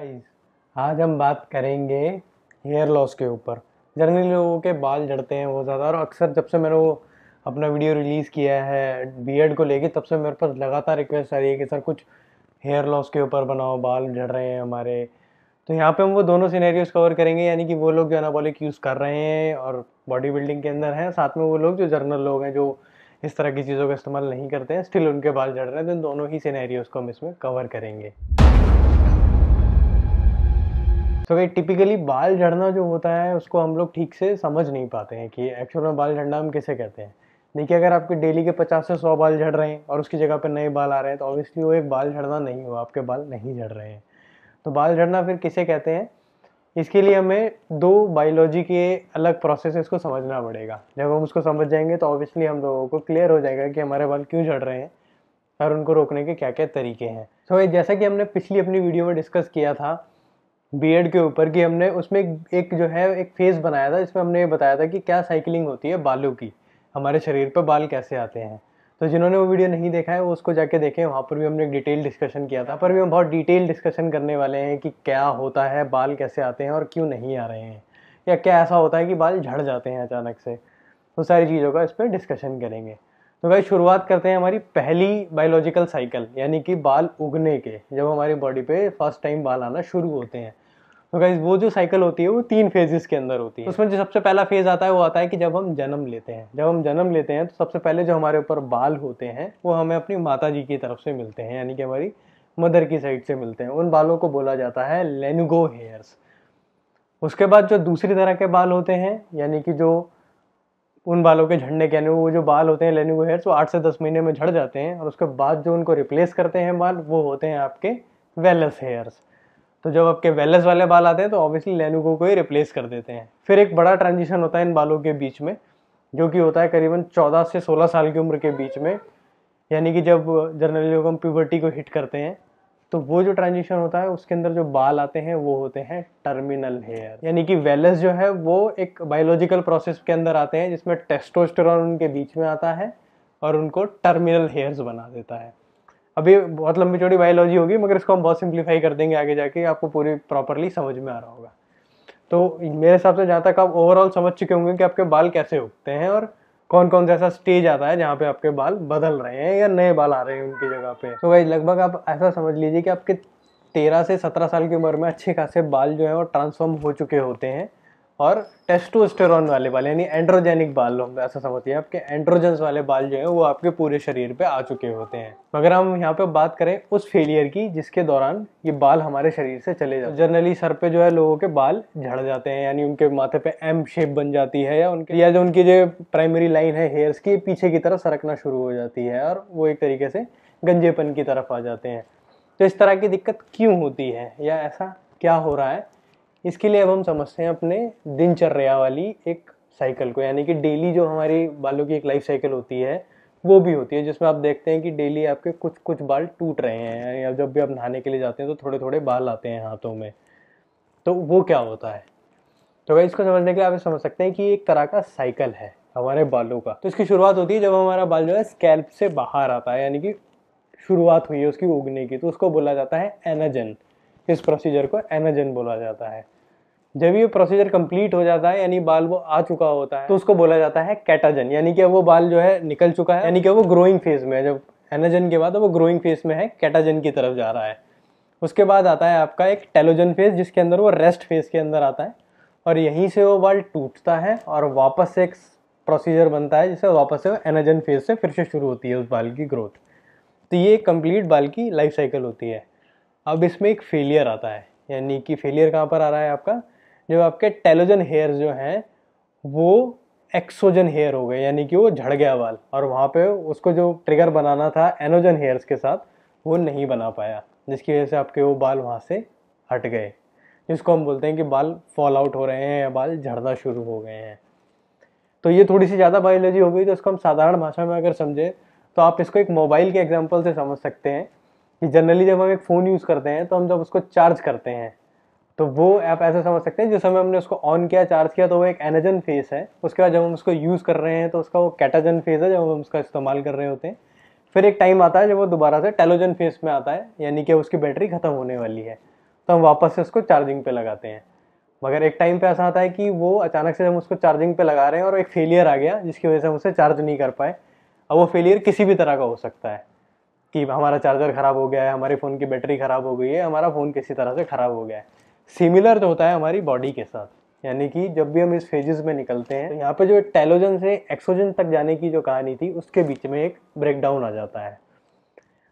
guys आज हम बात करेंगे हेयर लॉस के ऊपर जनरली लोगों के बाल झड़ते हैं बहुत ज़्यादा और अक्सर जब से मैंने वो अपना वीडियो रिलीज़ किया है बीएड को लेके तब से मेरे पास लगातार रिक्वेस्ट आ रही है कि सर कुछ हेयर लॉस के ऊपर बनाओ बाल झड़ रहे हैं हमारे तो यहाँ पे हम वो दोनों सिनेरियोज कवर करेंगे यानी कि वो लोग जो अनाबॉलिक यूज़ कर रहे हैं और बॉडी बिल्डिंग के अंदर हैं साथ में वो लोग जो जर्नल लोग हैं जो इस तरह की चीज़ों का इस्तेमाल नहीं करते हैं स्टिल उनके बाल झड़ रहे हैं तो दोनों ही सिनेरियोज को हम इसमें कवर करेंगे तो भाई टिपिकली बाल झड़ना जो होता है उसको हम लोग ठीक से समझ नहीं पाते हैं कि एक्चुअल में बाल झड़ना हम किसे कहते हैं देखिए अगर आपके डेली के पचास से सौ बाल झड़ रहे हैं और उसकी जगह पर नए बाल आ रहे हैं तो ऑब्वियसली वो एक बाल झड़ना नहीं हुआ आपके बाल नहीं झड़ रहे हैं तो बाल झड़ना फिर किसे कहते हैं इसके लिए हमें दो बायोलॉजी के अलग प्रोसेसेस को समझना पड़ेगा जब हम उसको समझ जाएंगे तो ऑब्वियसली हम लोगों को क्लियर हो जाएगा कि हमारे बाल क्यों झड़ रहे हैं और उनको रोकने के क्या क्या तरीके हैं तो so, जैसा कि हमने पिछली अपनी वीडियो में डिस्कस किया था बीएड के ऊपर कि हमने उसमें एक जो है एक फेज बनाया था जिसमें हमने ये बताया था कि क्या साइकिलिंग होती है बालों की हमारे शरीर पर बाल कैसे आते हैं तो जिन्होंने वो वीडियो नहीं देखा है वो उसको जाके देखें वहाँ पर भी हमने एक डिटेल डिस्कशन किया था पर भी हम बहुत डिटेल डिस्कशन करने वाले हैं कि क्या होता है बाल कैसे आते हैं और क्यों नहीं आ रहे हैं या क्या ऐसा होता है कि बाल झड़ जाते हैं अचानक से तो सारी चीज़ों का इस पर डिस्कशन करेंगे तो भाई शुरुआत करते हैं हमारी पहली बायोलॉजिकल साइकिल यानी कि बाल उगने के जब हमारी बॉडी पे फर्स्ट टाइम बाल आना शुरू होते हैं तो गाइज वो जो साइकिल होती है वो तीन फेजेस के अंदर होती है उसमें जो सबसे पहला फेज आता है वो आता है कि जब हम जन्म लेते हैं जब हम जन्म लेते हैं तो सबसे पहले जो हमारे ऊपर बाल होते हैं वो हमें अपनी माता जी की तरफ से मिलते हैं यानी कि हमारी मदर की साइड से मिलते हैं उन बालों को बोला जाता है लेनुगो हेयर्स उसके बाद जो दूसरी तरह के बाल होते हैं यानी कि जो उन बालों के झड़ने के अनुरूप वो जो बाल होते हैं लेनुगो हेयर्स वो आठ से दस महीने में झड़ जाते हैं और उसके बाद जो उनको रिप्लेस करते हैं बाल वो होते हैं आपके वेलस हेयर्स तो जब आपके वेलस वाले बाल आते हैं तो ऑब्वियसली लेनुगो को ही रिप्लेस कर देते हैं फिर एक बड़ा ट्रांजिशन होता है इन बालों के बीच में जो कि होता है करीबन 14 से 16 साल की उम्र के बीच में यानी कि जब जनरली लोग हम प्यूबर्टी को हिट करते हैं तो वो जो ट्रांजिशन होता है उसके अंदर जो बाल आते हैं वो होते हैं टर्मिनल हेयर यानी कि वेलस जो है वो एक बायोलॉजिकल प्रोसेस के अंदर आते हैं जिसमें टेस्टोस्टेरॉन उनके बीच में आता है और उनको टर्मिनल हेयर्स बना देता है अभी बहुत लंबी चौड़ी बायोलॉजी होगी मगर इसको हम बहुत सिंप्लीफाई कर देंगे आगे जाके आपको पूरी प्रॉपरली समझ में आ रहा होगा तो मेरे हिसाब से जहाँ तक आप ओवरऑल समझ चुके होंगे कि आपके बाल कैसे उगते हैं और कौन कौन सा ऐसा स्टेज आता है जहाँ पे आपके बाल बदल रहे हैं या नए बाल आ रहे हैं उनकी जगह पे तो भाई लगभग आप ऐसा समझ लीजिए कि आपके तेरह से सत्रह साल की उम्र में अच्छे खासे बाल जो है वो ट्रांसफॉर्म हो चुके होते हैं और टेस्टोस्टेरॉन वाले बाल यानी एंड्रोजेनिक बाल हम ऐसा समझते हैं आपके एंड्रोजेंस वाले बाल जो है वो आपके पूरे शरीर पे आ चुके होते हैं मगर हम यहाँ पे बात करें उस फेलियर की जिसके दौरान ये बाल हमारे शरीर से चले जाते जनरली सर पे जो है लोगों के बाल झड़ जाते हैं यानी उनके माथे पे एम शेप बन जाती है या उनके या जो उनकी जो प्राइमरी लाइन है हेयर्स की पीछे की तरफ सरकना शुरू हो जाती है और वो एक तरीके से गंजेपन की तरफ आ जाते हैं तो इस तरह की दिक्कत क्यों होती है या ऐसा क्या हो रहा है इसके लिए अब हम समझते हैं अपने दिनचर्या वाली एक साइकिल को यानी कि डेली जो हमारी बालों की एक लाइफ साइकिल होती है वो भी होती है जिसमें आप देखते हैं कि डेली आपके कुछ कुछ बाल टूट रहे हैं अब जब भी आप नहाने के लिए जाते हैं तो थोड़े थोड़े बाल आते हैं हाथों में तो वो क्या होता है तो भाई इसको समझने के लिए आप समझ सकते हैं कि एक तरह का साइकिल है हमारे बालों का तो इसकी शुरुआत होती है जब हमारा बाल जो है स्कैल्प से बाहर आता है यानी कि शुरुआत हुई है उसकी उगने की तो उसको बोला जाता है एनाजन इस प्रोसीजर को एनाजन बोला जाता है जब ये प्रोसीजर कंप्लीट हो जाता है यानी बाल वो आ चुका होता है तो उसको बोला जाता है कैटाजन यानी कि वो बाल जो है निकल चुका है यानी कि वो ग्रोइंग फेज में है जब एनाजन के बाद वो ग्रोइंग फेज में है कैटाजन की तरफ जा रहा है उसके बाद आता है आपका एक टेलोजन फेज जिसके अंदर वो रेस्ट फेज के अंदर आता है और यहीं से वो बाल टूटता है और वापस एक प्रोसीजर बनता है जिससे वापस से एनाजन फेज से फिर से शुरू होती है उस बाल की ग्रोथ तो ये कंप्लीट बाल की लाइफ साइकिल होती है अब इसमें एक फेलियर आता है यानी कि फेलियर कहाँ पर आ रहा है आपका जब आपके टेलोजन हेयर जो हैं वो एक्सोजन हेयर हो गए यानी कि वो झड़ गया बाल और वहाँ पे उसको जो ट्रिगर बनाना था एनोजन हेयर्स के साथ वो नहीं बना पाया जिसकी वजह से आपके वो बाल वहाँ से हट गए जिसको हम बोलते हैं कि बाल फॉल आउट हो रहे हैं या बाल झड़ना शुरू हो गए हैं तो ये थोड़ी सी ज़्यादा बायोलॉजी हो गई तो इसको हम साधारण भाषा में अगर समझें तो आप इसको एक मोबाइल के एग्जाम्पल से समझ सकते हैं कि जनरली जब हम एक फ़ोन यूज़ करते हैं तो हम जब उसको चार्ज करते हैं तो वो आप ऐसे समझ सकते हैं जिस समय हमने उसको ऑन किया चार्ज किया तो वो एक एनाजन फेस है उसके बाद जब हम उसको यूज़ कर रहे हैं तो उसका वो कैटाजन फेस है जब हम उसका इस्तेमाल कर रहे होते हैं फिर एक टाइम आता है जब वो दोबारा से टेलोजन फेस में आता है यानी कि उसकी बैटरी ख़त्म होने वाली है तो हम वापस से उसको चार्जिंग पे लगाते हैं मगर एक टाइम पे ऐसा आता है कि वो अचानक से हम उसको चार्जिंग पे लगा रहे हैं और एक फेलियर आ गया जिसकी वजह से हम उसे चार्ज नहीं कर पाए अब वो फेलियर किसी भी तरह का हो सकता है कि हमारा चार्जर ख़राब हो गया है हमारे फ़ोन की बैटरी ख़राब हो गई है हमारा फ़ोन किसी तरह से ख़राब हो गया है सिमिलर तो होता है हमारी बॉडी के साथ यानी कि जब भी हम इस फेजेस में निकलते हैं तो यहाँ पे जो टेलोजन से एक्सोजन तक जाने की जो कहानी थी उसके बीच में एक ब्रेकडाउन आ जाता है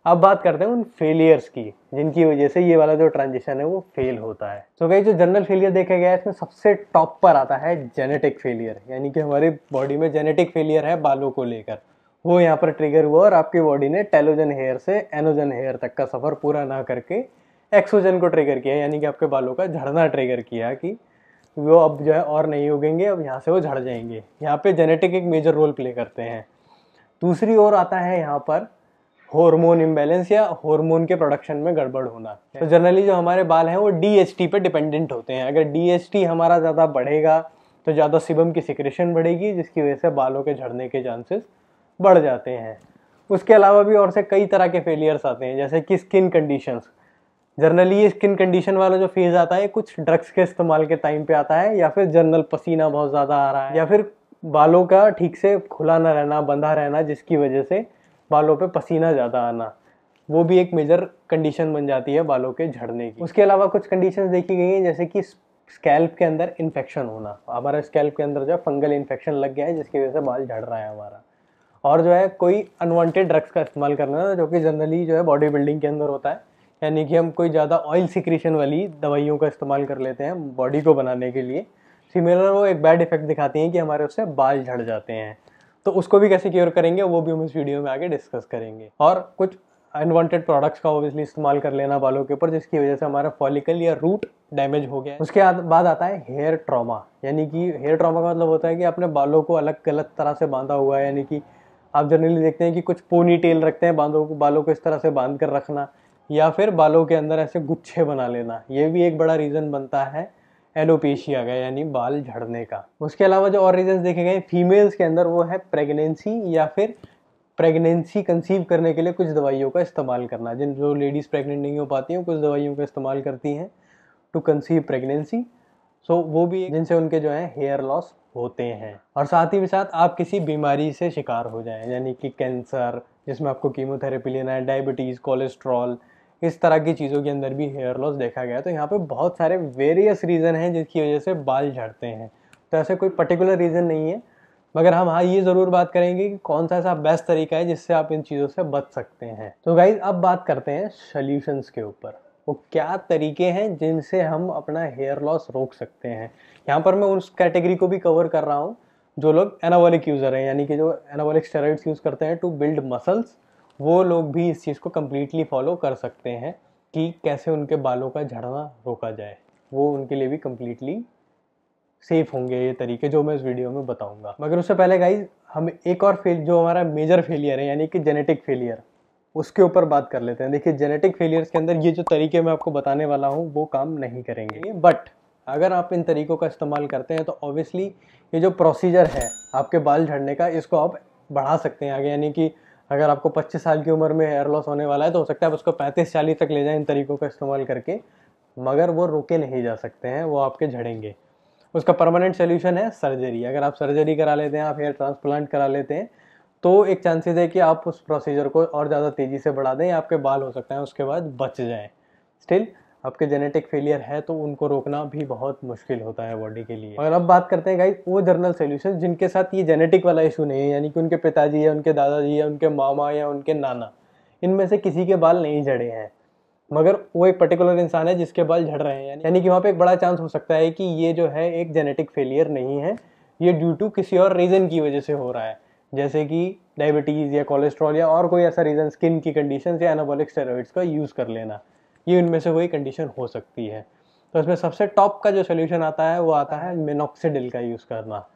अब बात करते हैं उन फेलियर्स की जिनकी वजह से ये वाला जो ट्रांजिशन है वो फेल होता है तो कहीं जो जनरल फेलियर देखा गया है इसमें सबसे टॉप पर आता है जेनेटिक फेलियर यानी कि हमारे बॉडी में जेनेटिक फेलियर है बालों को लेकर वो यहाँ पर ट्रिगर हुआ और आपकी बॉडी ने टेलोजन हेयर से एनोजन हेयर तक का सफ़र पूरा ना करके एक्सोजन को ट्रिगर किया यानी कि आपके बालों का झड़ना ट्रिगर किया कि वो अब जो है और नहीं उगेंगे अब यहाँ से वो झड़ जाएंगे यहाँ पे जेनेटिक एक मेजर रोल प्ले करते हैं दूसरी ओर आता है यहाँ पर हार्मोन इम्बेलेंस या हार्मोन के प्रोडक्शन में गड़बड़ होना तो जनरली जो हमारे बाल हैं वो डी पे डिपेंडेंट होते हैं अगर डी हमारा ज़्यादा बढ़ेगा तो ज़्यादा सिबम की सिक्रेशन बढ़ेगी जिसकी वजह से बालों के झड़ने के चांसेस बढ़ जाते हैं उसके अलावा भी और से कई तरह के फेलियर्स आते हैं जैसे कि स्किन कंडीशंस जनरली ये स्किन कंडीशन वाला जो फेज आता है कुछ ड्रग्स के इस्तेमाल के टाइम पे आता है या फिर जनरल पसीना बहुत ज़्यादा आ रहा है या फिर बालों का ठीक से खुला ना रहना बंधा रहना जिसकी वजह से बालों पे पसीना ज़्यादा आना वो भी एक मेजर कंडीशन बन जाती है बालों के झड़ने की उसके अलावा कुछ कंडीशन देखी गई हैं जैसे कि स्कैल्प के अंदर इन्फेक्शन होना हमारा स्कैल्प के अंदर जो फंगल इन्फेक्शन लग गया है जिसकी वजह से बाल झड़ रहा है हमारा और जो है कोई अनवांटेड ड्रग्स का इस्तेमाल करना जो कि जनरली जो है बॉडी बिल्डिंग के अंदर होता है यानी कि हम कोई ज़्यादा ऑयल सिक्रीशन वाली दवाइयों का इस्तेमाल कर लेते हैं बॉडी को बनाने के लिए सिमिलर वो एक बैड इफेक्ट दिखाती हैं कि हमारे उससे बाल झड़ जाते हैं तो उसको भी कैसे क्योर करेंगे वो भी हम इस वीडियो में आगे डिस्कस करेंगे और कुछ अनवांटेड प्रोडक्ट्स का ओबियसली इस्तेमाल कर लेना बालों के ऊपर जिसकी वजह से हमारा फॉलिकल या रूट डैमेज हो गया उसके बाद आता है हेयर ट्रॉमा यानी कि हेयर ट्रॉमा का मतलब होता है कि आपने बालों को अलग गलत तरह से बांधा हुआ है यानी कि आप जनरली देखते हैं कि कुछ पोनी टेल रखते हैं बांधों को बालों को इस तरह से बांध कर रखना या फिर बालों के अंदर ऐसे गुच्छे बना लेना ये भी एक बड़ा रीज़न बनता है एलोपेशिया का यानी बाल झड़ने का उसके अलावा जो और रीज़न देखे गए फीमेल्स के अंदर वो है प्रेगनेंसी या फिर प्रेगनेंसी कंसीव करने के लिए कुछ दवाइयों का इस्तेमाल करना जिन जो लेडीज़ प्रेगनेंट नहीं हो पाती हैं कुछ दवाइयों का इस्तेमाल करती हैं to conceive pregnancy so so, वो भी जिनसे उनके जो है हेयर लॉस होते हैं और साथ ही साथ आप किसी बीमारी से शिकार हो जाए यानी कि कैंसर जिसमें आपको कीमोथेरेपी लेना है डायबिटीज़ कोलेस्ट्रॉल इस तरह की चीज़ों के अंदर भी हेयर लॉस देखा गया तो यहाँ पे बहुत सारे वेरियस रीज़न हैं जिसकी वजह से बाल झड़ते हैं तो ऐसे कोई पर्टिकुलर रीज़न नहीं है मगर हम हाँ ये ज़रूर बात करेंगे कि कौन सा ऐसा बेस्ट तरीका है जिससे आप इन चीज़ों से बच सकते हैं तो गाइज अब बात करते हैं सल्यूशंस के ऊपर वो क्या तरीके हैं जिनसे हम अपना हेयर लॉस रोक सकते हैं यहाँ पर मैं उस कैटेगरी को भी कवर कर रहा हूँ जो लोग एनाबॉलिक यूज़र हैं यानी कि जो एनाबॉलिक स्टेरॉइड्स यूज़ करते हैं टू बिल्ड मसल्स वो लोग भी इस चीज़ को कम्प्लीटली फॉलो कर सकते हैं कि कैसे उनके बालों का झड़ना रोका जाए वो उनके लिए भी कम्प्लीटली सेफ होंगे ये तरीके जो मैं इस वीडियो में बताऊंगा मगर उससे पहले गाइज हम एक और फेल जो हमारा मेजर फेलियर है यानी कि जेनेटिक फेलियर उसके ऊपर बात कर लेते हैं देखिए जेनेटिक फेलियर्स के अंदर ये जो तरीके मैं आपको बताने वाला हूँ वो काम नहीं करेंगे बट अगर आप इन तरीकों का इस्तेमाल करते हैं तो ऑब्वियसली ये जो प्रोसीजर है आपके बाल झड़ने का इसको आप बढ़ा सकते हैं आगे यानी कि अगर आपको 25 साल की उम्र में हेयर लॉस होने वाला है तो हो सकता है आप उसको पैंतीस चालीस तक ले जाएं इन तरीकों का इस्तेमाल करके मगर वो रुके नहीं जा सकते हैं वो आपके झड़ेंगे उसका परमानेंट सोल्यूशन है सर्जरी अगर आप सर्जरी करा लेते हैं आप हेयर ट्रांसप्लांट करा लेते हैं तो एक चांसेस है कि आप उस प्रोसीजर को और ज़्यादा तेज़ी से बढ़ा दें आपके बाल हो सकते हैं उसके बाद बच जाएँ स्टिल आपके जेनेटिक फेलियर है तो उनको रोकना भी बहुत मुश्किल होता है बॉडी के लिए और अब बात करते हैं गाइस वो जर्नल सोल्यूशन जिनके साथ ये जेनेटिक वाला इशू नहीं है यानी कि उनके पिताजी या उनके दादाजी या उनके मामा या उनके नाना इनमें से किसी के बाल नहीं झड़े हैं मगर वो एक पर्टिकुलर इंसान है जिसके बाल झड़ रहे हैं यानी कि वहाँ पर एक बड़ा चांस हो सकता है कि ये जो है एक जेनेटिक फेलियर नहीं है ये ड्यू टू किसी और रीज़न की वजह से हो रहा है जैसे कि डायबिटीज़ या कोलेस्ट्रॉल या और कोई ऐसा रीज़न स्किन की कंडीशन या एनाबॉलिक स्टेरॉइड्स का यूज़ कर लेना ये उनमें से कोई कंडीशन हो सकती है तो इसमें सबसे टॉप का जो सोल्यूशन आता है वो आता है मिनोक्सीडिल का यूज़ करना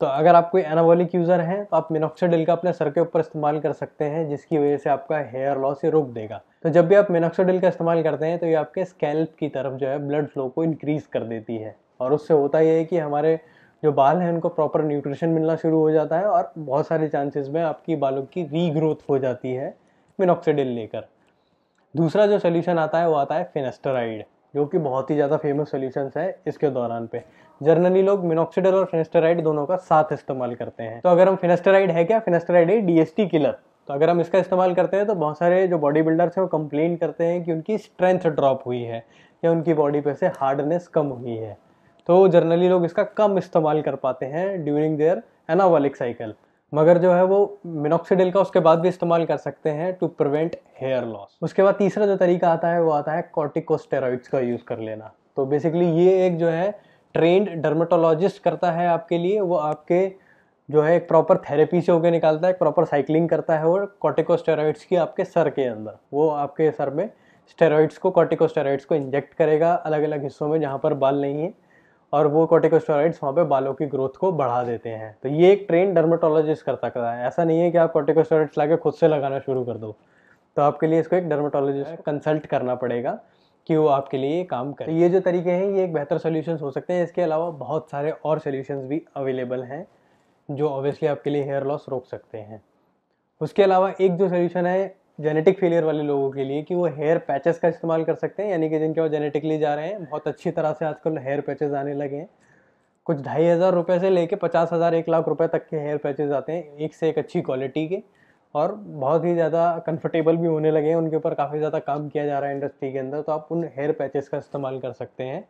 तो अगर आप कोई एनाबॉलिक यूज़र हैं तो आप मिनोक्सीडिल का अपने सर के ऊपर इस्तेमाल कर सकते हैं जिसकी वजह से आपका हेयर लॉस ये रुक देगा तो जब भी आप मिनोक्सीडिल का इस्तेमाल करते हैं तो ये आपके स्कैल्प की तरफ जो है ब्लड फ्लो को इंक्रीज़ कर देती है और उससे होता यह है कि हमारे जो बाल हैं उनको प्रॉपर न्यूट्रिशन मिलना शुरू हो जाता है और बहुत सारे चांसेस में आपकी बालों की रीग्रोथ हो जाती है मिनोक्सीडिल लेकर दूसरा जो सोल्यूशन आता है वो आता है फिनेस्टराइड जो कि बहुत ही ज़्यादा फेमस सोल्यूशन है इसके दौरान पे जर्नली लोग मिनोक्सीडल और फिनेस्टराइड दोनों का साथ इस्तेमाल करते हैं तो अगर हम फिनेस्टराइड है क्या फिनेस्टराइड है डीएसटी किलर तो अगर हम इसका इस्तेमाल करते हैं तो बहुत सारे जो बॉडी बिल्डर्स हैं वो कंप्लेन करते हैं कि उनकी स्ट्रेंथ ड्रॉप हुई है या उनकी बॉडी पे से हार्डनेस कम हुई है तो जर्नली लोग इसका कम इस्तेमाल कर पाते हैं ड्यूरिंग देयर एनावॉलिक साइकिल मगर जो है वो मिनोक्सीडिल का उसके बाद भी इस्तेमाल कर सकते हैं टू प्रिवेंट हेयर लॉस उसके बाद तीसरा जो तरीका आता है वो आता है कॉर्टिकोस्टेरॉइड्स का यूज़ कर लेना तो बेसिकली ये एक जो है ट्रेंड डर्मेटोलॉजिस्ट करता है आपके लिए वो आपके जो है एक प्रॉपर थेरेपी से होकर निकालता है प्रॉपर साइकिलिंग करता है और कॉर्टिकोस्टेरॉइड्स की आपके सर के अंदर वो आपके सर में स्टेरॉइड्स को कॉर्टिकोस्टेरॉइड्स को इंजेक्ट करेगा अलग अलग हिस्सों में जहाँ पर बाल नहीं है और वो कॉर्टिकोस्टेरॉइड्स वहाँ पे बालों की ग्रोथ को बढ़ा देते हैं तो ये एक ट्रेन डर्मेटोलॉजिस्ट कर सकता है ऐसा नहीं है कि आप कॉर्टिकोस्टेरॉइड्स लाके खुद से लगाना शुरू कर दो तो आपके लिए इसको एक डर्मेटोलॉजिस्ट कंसल्ट करना पड़ेगा कि वो आपके लिए काम करे तो ये जो तरीके हैं ये एक बेहतर सोल्यूशन हो सकते हैं इसके अलावा बहुत सारे और सोल्यूशन भी अवेलेबल हैं जो ऑब्वियसली आपके लिए हेयर लॉस रोक सकते हैं उसके अलावा एक जो सोल्यूशन है जेनेटिक फेलियर वाले लोगों के लिए कि वो हेयर पैचेस का इस्तेमाल कर सकते हैं यानी कि जिनके वो जेनेटिकली जा रहे हैं बहुत अच्छी तरह से आजकल हेयर पैचेस आने लगे हैं कुछ ढाई हज़ार रुपये से लेके पचास हज़ार एक लाख रुपए तक के हेयर पैचेज आते हैं एक से एक अच्छी क्वालिटी के और बहुत ही ज़्यादा कंफर्टेबल भी होने लगे हैं उनके ऊपर काफ़ी ज़्यादा काम किया जा रहा है इंडस्ट्री के अंदर तो आप उन हेयर पैचेस का इस्तेमाल कर सकते हैं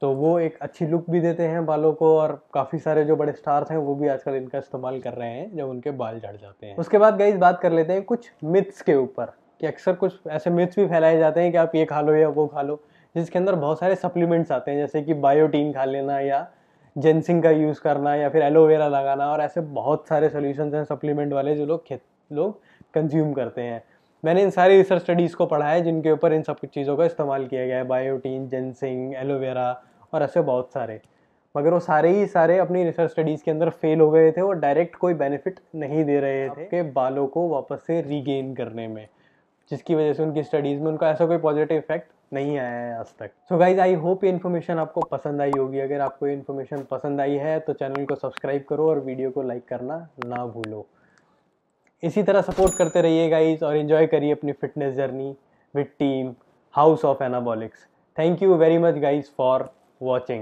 तो वो एक अच्छी लुक भी देते हैं बालों को और काफ़ी सारे जो बड़े स्टार्स हैं वो भी आजकल इनका इस्तेमाल कर रहे हैं जब उनके बाल झड़ जाते हैं उसके बाद गई बात कर लेते हैं कुछ मिथ्स के ऊपर कि अक्सर कुछ ऐसे मिथ्स भी फैलाए जाते हैं कि आप ये खा लो या वो खा लो जिसके अंदर बहुत सारे सप्लीमेंट्स आते हैं जैसे कि बायोटीन खा लेना या जेंसिंग का यूज़ करना या फिर एलोवेरा लगाना और ऐसे बहुत सारे सोल्यूशन हैं सप्लीमेंट वाले जो लोग खेत लोग कंज्यूम करते हैं मैंने इन सारी रिसर्च स्टडीज़ को पढ़ा है जिनके ऊपर इन सब चीज़ों का इस्तेमाल किया गया है बायोटीन जेंसिंग एलोवेरा और ऐसे बहुत सारे मगर वो सारे ही सारे अपनी रिसर्च स्टडीज़ के अंदर फेल हो गए थे और डायरेक्ट कोई बेनिफिट नहीं दे रहे थे के बालों को वापस से रीगेन करने में जिसकी वजह से उनकी स्टडीज़ में उनका ऐसा कोई पॉजिटिव इफेक्ट नहीं आया है आज तक सो गाइज आई होप ये इन्फॉर्मेशन आपको पसंद आई होगी अगर आपको ये इन्फॉर्मेशन पसंद आई है तो चैनल को सब्सक्राइब करो और वीडियो को लाइक करना ना भूलो इसी तरह सपोर्ट करते रहिए गाइज और इन्जॉय करिए अपनी fitness journey with team house of anabolics thank you very much guys for watching